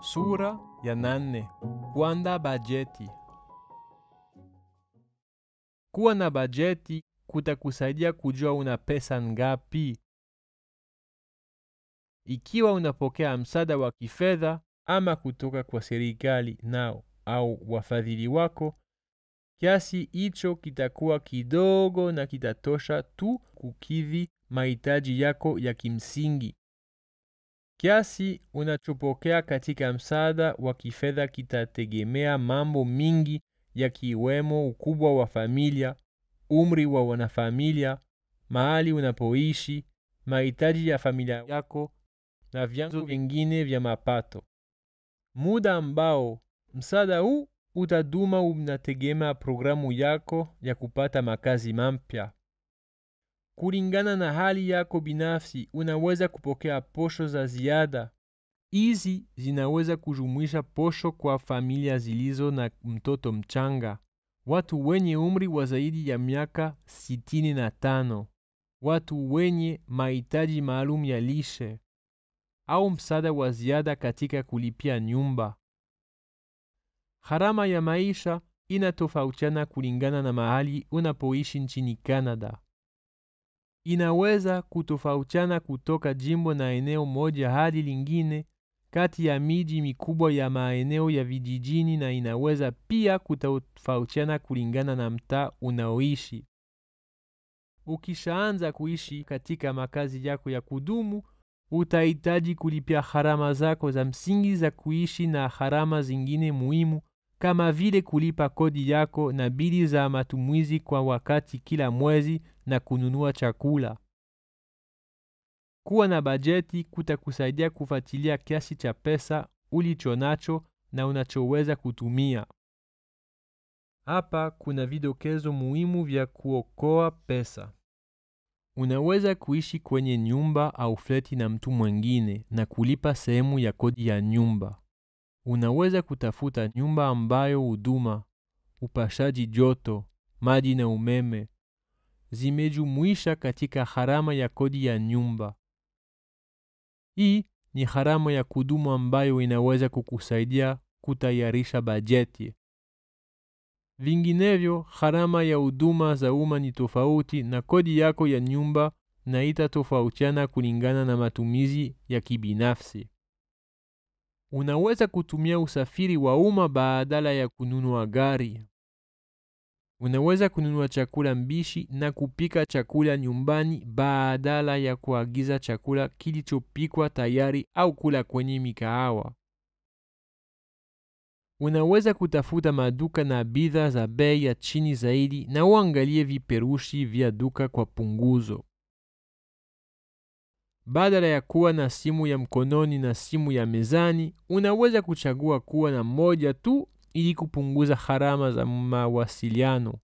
Sura ya nane. Kuanda bajeti. Kuwa na bajeti kutakusaidia kujua una pesa ngapi. Ikiwa unapokea msaada wa kifedha ama kutoka kwa serikali nao au wafadhili wako, kiasi hicho kitakuwa kidogo na kitatosha tu kukidhi mahitaji yako ya kimsingi. Kiasi unachopokea katika msaada wa kifedha kitategemea mambo mingi yakiwemo ukubwa wa familia, umri wa wanafamilia, mahali unapoishi, mahitaji ya familia yako na vyanzo vingine vya mapato. Muda ambao msaada huu utaduma unategemea programu yako ya kupata makazi mapya. Kulingana na hali yako binafsi, unaweza kupokea posho za ziada. Hizi zinaweza kujumuisha posho kwa familia zilizo na mtoto mchanga, watu wenye umri wa zaidi ya miaka 65, watu wenye mahitaji maalum ya lishe au msaada wa ziada katika kulipia nyumba. Gharama ya maisha inatofautiana kulingana na mahali unapoishi nchini Canada inaweza kutofautiana kutoka jimbo na eneo moja hadi lingine kati ya miji mikubwa ya maeneo ya vijijini na inaweza pia kutofautiana kulingana na mtaa unaoishi. Ukishaanza kuishi katika makazi yako ya kudumu, utahitaji kulipia gharama zako za msingi za kuishi na gharama zingine muhimu kama vile kulipa kodi yako na bili za matumizi kwa wakati kila mwezi na kununua chakula. Kuwa na bajeti kutakusaidia kufuatilia kiasi cha pesa ulicho nacho na unachoweza kutumia. Hapa kuna vidokezo muhimu vya kuokoa pesa. Unaweza kuishi kwenye nyumba au fleti na mtu mwingine na kulipa sehemu ya kodi ya nyumba. Unaweza kutafuta nyumba ambayo huduma, upashaji joto, maji na umeme zimejumuisha katika harama ya kodi ya nyumba. Hii ni harama ya kudumu ambayo inaweza kukusaidia kutayarisha bajeti. Vinginevyo, harama ya huduma za umma ni tofauti na kodi yako ya nyumba na itatofautiana kulingana na matumizi ya kibinafsi. Unaweza kutumia usafiri wa umma badala ya kununua gari. Unaweza kununua chakula mbishi na kupika chakula nyumbani badala ya kuagiza chakula kilichopikwa tayari au kula kwenye mikahawa. Unaweza kutafuta maduka na bidhaa za bei ya chini zaidi na uangalie viperushi vya duka kwa punguzo. Badala ya kuwa na simu ya mkononi na simu ya mezani, unaweza kuchagua kuwa na moja tu ili kupunguza gharama za mawasiliano.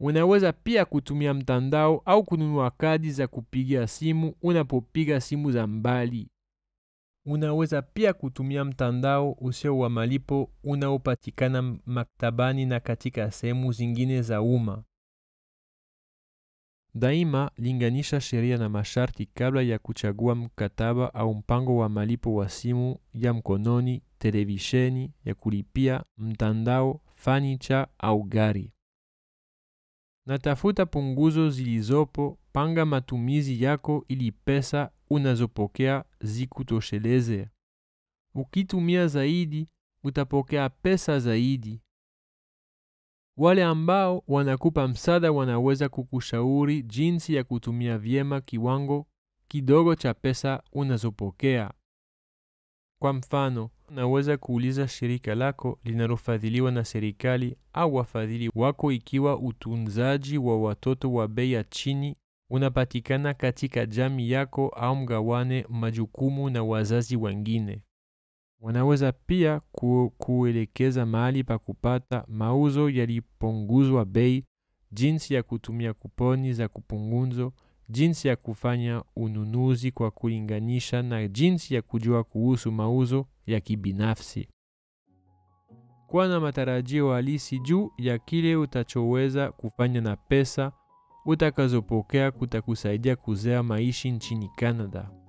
Unaweza pia kutumia mtandao au kununua kadi za kupigia simu unapopiga simu za mbali. Unaweza pia kutumia mtandao usio wa malipo unaopatikana maktabani na katika sehemu zingine za umma. Daima linganisha sheria na masharti kabla ya kuchagua mkataba au mpango wa malipo wa simu ya mkononi, televisheni ya kulipia, mtandao, fanicha au gari. Natafuta punguzo zilizopo. Panga matumizi yako ili pesa unazopokea zikutosheleze. Ukitumia zaidi utapokea pesa zaidi. Wale ambao wanakupa msaada wanaweza kukushauri jinsi ya kutumia vyema kiwango kidogo cha pesa unazopokea. Kwa mfano, unaweza kuuliza shirika lako linalofadhiliwa na serikali au wafadhili wako ikiwa utunzaji wa watoto wa bei ya chini unapatikana katika jamii yako au mgawane majukumu na wazazi wengine wanaweza pia ku, kuelekeza mahali pa kupata mauzo yalipunguzwa bei, jinsi ya kutumia kuponi za kupunguzo, jinsi ya kufanya ununuzi kwa kulinganisha, na jinsi ya kujua kuhusu mauzo ya kibinafsi. Kuwa na matarajio halisi juu ya kile utachoweza kufanya na pesa utakazopokea kutakusaidia kuzea maishi nchini Canada.